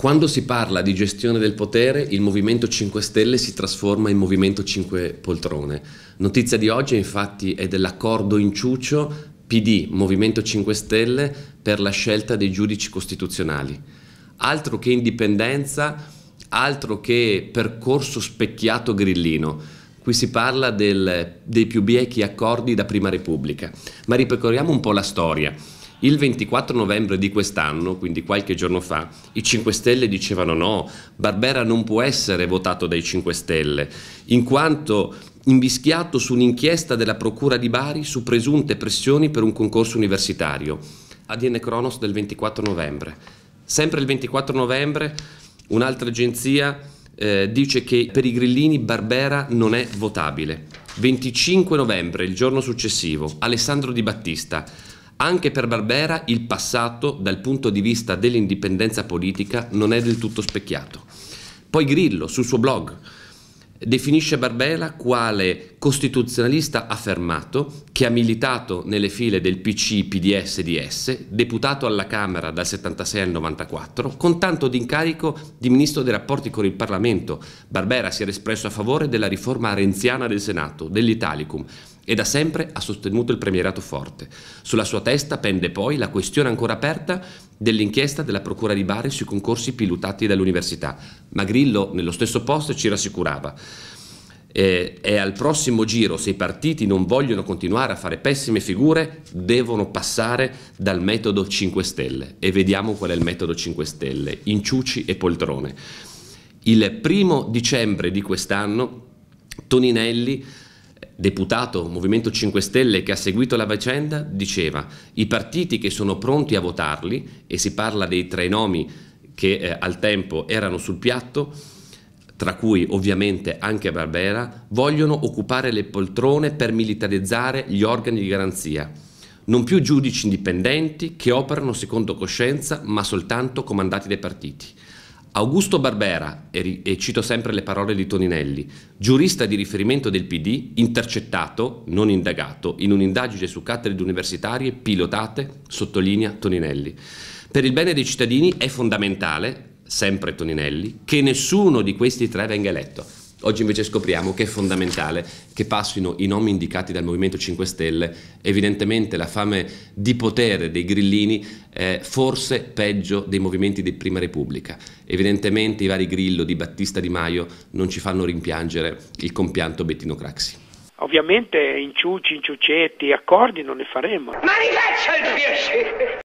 Quando si parla di gestione del potere, il Movimento 5 Stelle si trasforma in Movimento 5 Poltrone. Notizia di oggi infatti è dell'accordo inciucio PD Movimento 5 Stelle per la scelta dei giudici costituzionali. Altro che indipendenza, altro che percorso specchiato grillino. Qui si parla del, dei più biechi accordi da Prima Repubblica. Ma ripercorriamo un po' la storia. Il 24 novembre di quest'anno, quindi qualche giorno fa, i 5 Stelle dicevano no, Barbera non può essere votato dai 5 Stelle, in quanto invischiato su un'inchiesta della Procura di Bari su presunte pressioni per un concorso universitario. ADN Cronos del 24 novembre. Sempre il 24 novembre un'altra agenzia eh, dice che per i grillini Barbera non è votabile. 25 novembre, il giorno successivo, Alessandro Di Battista anche per Barbera il passato, dal punto di vista dell'indipendenza politica, non è del tutto specchiato. Poi Grillo, sul suo blog, definisce Barbera quale costituzionalista affermato che ha militato nelle file del PC, PDS, DS, deputato alla Camera dal 76 al 94, con tanto di incarico di ministro dei rapporti con il Parlamento. Barbera si era espresso a favore della riforma renziana del Senato, dell'Italicum, e da sempre ha sostenuto il premierato forte. Sulla sua testa pende poi la questione ancora aperta dell'inchiesta della Procura di Bari sui concorsi pilotati dall'università, ma Grillo nello stesso post ci rassicurava. Eh, e al prossimo giro, se i partiti non vogliono continuare a fare pessime figure, devono passare dal metodo 5 Stelle. E vediamo qual è il metodo 5 Stelle, inciuci e poltrone. Il primo dicembre di quest'anno Toninelli deputato Movimento 5 Stelle che ha seguito la vicenda, diceva i partiti che sono pronti a votarli, e si parla dei tre nomi che eh, al tempo erano sul piatto, tra cui ovviamente anche Barbera, vogliono occupare le poltrone per militarizzare gli organi di garanzia. Non più giudici indipendenti che operano secondo coscienza, ma soltanto comandati dai partiti. Augusto Barbera, e, cito sempre le parole di Toninelli, giurista di riferimento del PD, intercettato, non indagato, in un'indagine su cattedre universitarie pilotate, sottolinea Toninelli. Per il bene dei cittadini è fondamentale, sempre Toninelli, che nessuno di questi tre venga eletto. Oggi invece scopriamo che è fondamentale che passino i nomi indicati dal Movimento 5 Stelle, evidentemente la fame di potere dei grillini è forse peggio dei movimenti di Prima Repubblica, evidentemente i vari Grillo di Battista Di Maio non ci fanno rimpiangere il compianto Bettino Craxi. Ovviamente inciuci, inciucetti, accordi non ne faremo. Ma rifaccia il piacere!